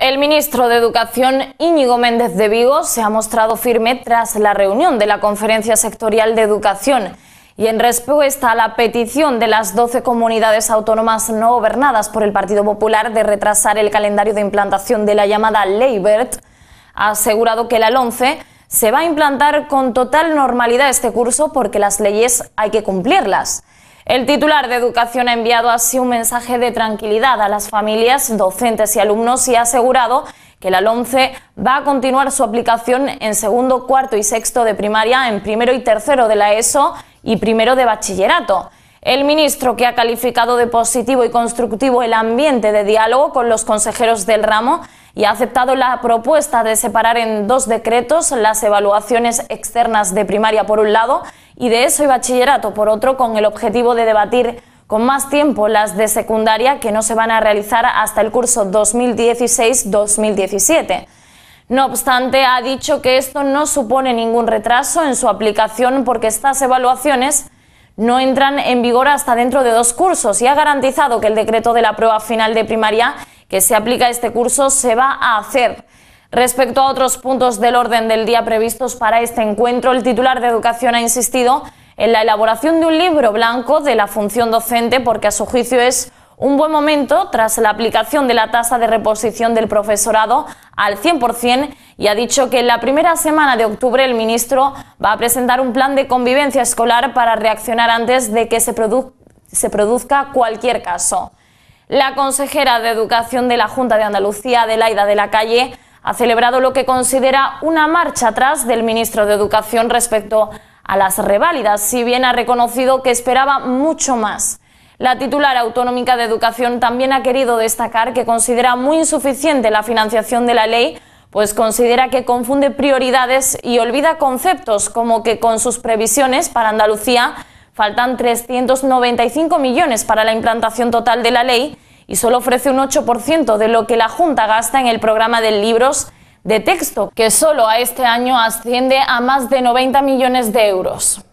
El ministro de Educación Íñigo Méndez de Vigo se ha mostrado firme tras la reunión de la Conferencia Sectorial de Educación y en respuesta a la petición de las 12 comunidades autónomas no gobernadas por el Partido Popular de retrasar el calendario de implantación de la llamada Ley BERT, ha asegurado que la 11 se va a implantar con total normalidad este curso porque las leyes hay que cumplirlas el titular de Educación ha enviado así un mensaje de tranquilidad a las familias, docentes y alumnos y ha asegurado que la LOMCE va a continuar su aplicación en segundo, cuarto y sexto de primaria, en primero y tercero de la ESO y primero de bachillerato. El ministro, que ha calificado de positivo y constructivo el ambiente de diálogo con los consejeros del ramo, y ha aceptado la propuesta de separar en dos decretos las evaluaciones externas de primaria por un lado y de eso y bachillerato por otro, con el objetivo de debatir con más tiempo las de secundaria que no se van a realizar hasta el curso 2016-2017. No obstante, ha dicho que esto no supone ningún retraso en su aplicación porque estas evaluaciones no entran en vigor hasta dentro de dos cursos y ha garantizado que el decreto de la prueba final de primaria que se aplica a este curso se va a hacer. Respecto a otros puntos del orden del día previstos para este encuentro, el titular de Educación ha insistido en la elaboración de un libro blanco de la función docente porque a su juicio es un buen momento tras la aplicación de la tasa de reposición del profesorado al 100% y ha dicho que en la primera semana de octubre el ministro va a presentar un plan de convivencia escolar para reaccionar antes de que se, produzca cualquier caso. La consejera de Educación de la Junta de Andalucía, Adelaida de la Calle, ha celebrado lo que considera una marcha atrás del ministro de Educación respecto a las reválidas, si bien ha reconocido que esperaba mucho más. La titular autonómica de Educación también ha querido destacar que considera muy insuficiente la financiación de la ley, pues considera que confunde prioridades y olvida conceptos como que con sus previsiones para Andalucía faltan 395 millones para la implantación total de la ley y solo ofrece un 8% de lo que la Junta gasta en el programa de libros de texto, que solo a este año asciende a más de 90 millones de euros.